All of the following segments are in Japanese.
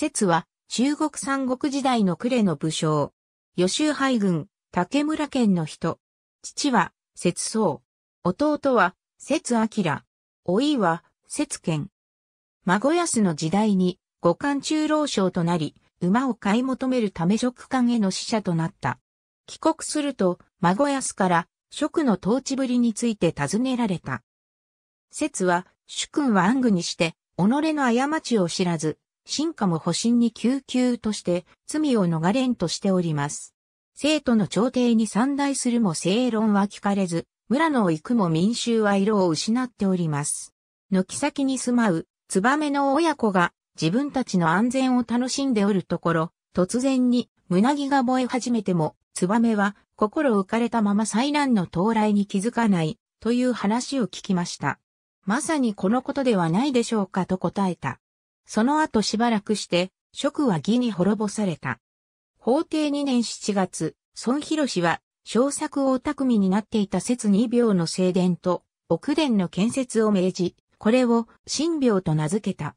説は中国三国時代の呉の武将。予州敗軍、竹村県の人。父は、節宗。弟は、節明。老いは、節健。孫安の時代に、五冠中老将となり、馬を買い求めるため職官への使者となった。帰国すると、孫安から、職の統治ぶりについて尋ねられた。説は、主君は暗愚にして、己の過ちを知らず、進化も保身に救急として罪を逃れんとしております。生徒の朝廷に参大するも正論は聞かれず、村の行くも民衆は色を失っております。軒先に住まう、ツバメの親子が自分たちの安全を楽しんでおるところ、突然に胸木が燃え始めても、ツバメは心浮かれたまま災難の到来に気づかないという話を聞きました。まさにこのことではないでしょうかと答えた。その後しばらくして、職は義に滅ぼされた。法廷2年7月、孫広氏は、小作王匠になっていた説2病の正殿と、奥殿の建設を命じ、これを、新病と名付けた。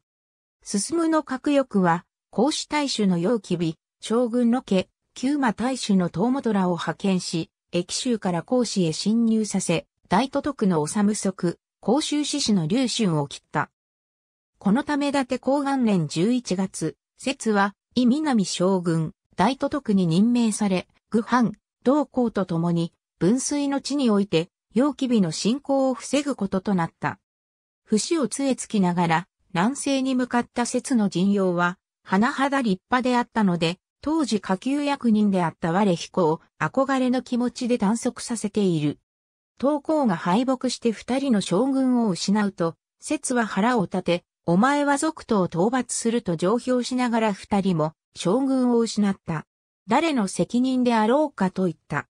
進むの核欲は、孔子大衆の陽気日、将軍の家、旧馬大衆の遠本らを派遣し、駅州から孔子へ侵入させ、大都督の治無足、甲州志士の劉春を切った。このため伊達公元年11月、説は、伊南将軍、大都督に任命され、愚藩、同校と共に、分水の地において、陽気日の侵攻を防ぐこととなった。不死を杖つきながら、南西に向かった説の陣容は、花だ立派であったので、当時下級役人であった我彦を憧れの気持ちで探索させている。東光が敗北して二人の将軍を失うと、節は腹を立て、お前は族徒を討伐すると上表しながら二人も将軍を失った。誰の責任であろうかと言った。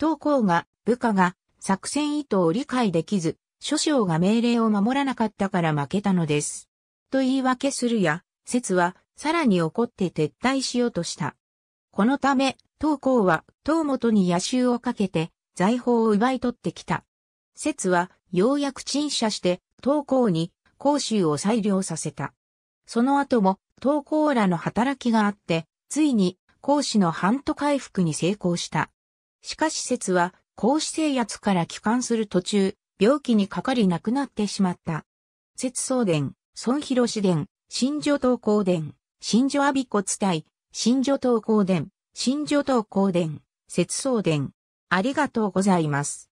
東校が、部下が、作戦意図を理解できず、諸将が命令を守らなかったから負けたのです。と言い訳するや、説は、さらに怒って撤退しようとした。このため、東校は、東元に野衆をかけて、財宝を奪い取ってきた。説は、ようやく陳謝して、東校に、甲州を裁量させた。その後も、東高らの働きがあって、ついに、甲子の半島回復に成功した。しかし説は、孔子制圧から帰還する途中、病気にかかり亡くなってしまった。節送伝、孫広氏伝、新女東高伝、新女阿鼻子伝、新女東高伝、新女東高伝、節送伝。ありがとうございます。